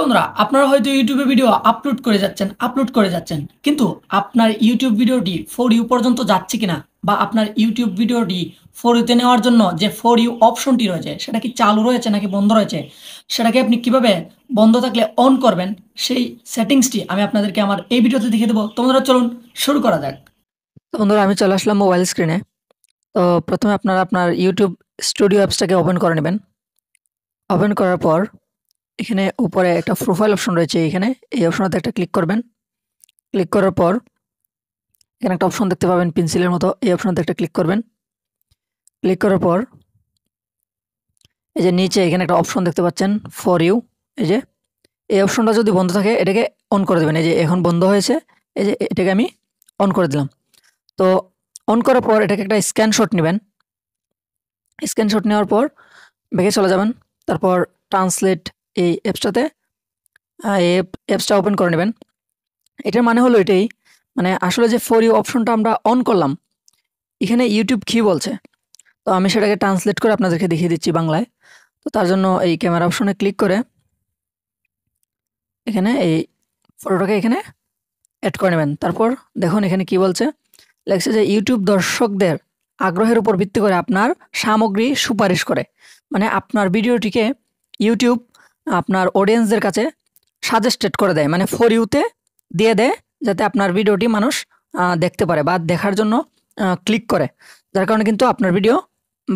বন্ধুরা আপনারা হয়তো ইউটিউবে ভিডিও আপলোড করে যাচ্ছেন আপলোড করে যাচ্ছেন কিন্তু আপনার ইউটিউব ভিডিওটি ফোর ইউ পর্যন্ত যাচ্ছে কিনা বা আপনার ইউটিউব ভিডিওটি ফোর ইউতে নেওয়ার জন্য যে ফোর ইউ অপশনটি রয়েছে সেটা কি চালু রয়েছে নাকি বন্ধ রয়েছে সেটাকে আপনি কিভাবে বন্ধ থাকলে অন করবেন সেই সেটিংসটি আমি আপনাদেরকে আমার এই ভিডিওতে দেখিয়ে দেবো তোমরা চলুন শুরু করা যাক বন্ধুরা আমি চলে আসলাম মোবাইল স্ক্রিনে তো প্রথমে আপনারা আপনার ইউটিউব স্টুডিও অ্যাপসটাকে ওপেন করে নেবেন ওপেন করার পর এখানে উপরে একটা প্রোফাইল অপশন রয়েছে এখানে এই অপশনটাতে একটা ক্লিক করবেন ক্লিক করার পর এখানে একটা অপশন দেখতে পাবেন পেন্সিলের মতো এই অপশনটাতে একটা ক্লিক করবেন ক্লিক করার পর এই যে নিচে এখানে একটা অপশন দেখতে পাচ্ছেন ফর ইউ এই যে এই অপশনটা যদি বন্ধ থাকে এটাকে অন করে দেবেন এই যে এখন বন্ধ হয়েছে এই যে এটাকে আমি অন করে দিলাম তো অন করার পর এটাকে একটা স্ক্যানশট নেবেন স্ক্যানশট নেওয়ার পর ব্যাগে চলে যাবেন তারপর ট্রান্সলেট এই অ্যাপসটাতে অ্যাপসটা ওপেন করে নেবেন এটার মানে হলো এটাই মানে আসলে যে ফোর ইউ অপশনটা আমরা অন করলাম এখানে ইউটিউব কী বলছে তো আমি সেটাকে ট্রান্সলেট করে আপনাদেরকে দেখিয়ে দিচ্ছি বাংলায় তো তার জন্য এই ক্যামেরা অপশনে ক্লিক করে এখানে এই ফটোটাকে এখানে অ্যাড করে নেবেন তারপর দেখুন এখানে কি বলছে লেগছে যে ইউটিউব দর্শকদের আগ্রহের উপর ভিত্তি করে আপনার সামগ্রী সুপারিশ করে মানে আপনার ভিডিওটিকে ইউটিউব আপনার অডিয়েন্সদের কাছে সাজেস্টেড করে দেয় মানে ফর ইউতে দিয়ে দেয় যাতে আপনার ভিডিওটি মানুষ দেখতে পারে বা দেখার জন্য ক্লিক করে যার কারণে কিন্তু আপনার ভিডিও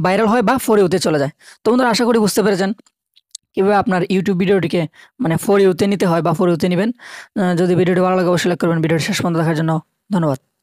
ভাইরাল হয় বা ফোর ইউতে চলে যায় তো বন্ধুরা আশা করি বুঝতে পেরেছেন কীভাবে আপনার ইউটিউব ভিডিওটিকে মানে ফোর ইউতে নিতে হয় বা ফোর ইউতে নেবেন যদি ভিডিওটি ভালো লাগে অবশ্যই লাইক করবেন ভিডিওটি শেষ পর্যন্ত দেখার জন্য ধন্যবাদ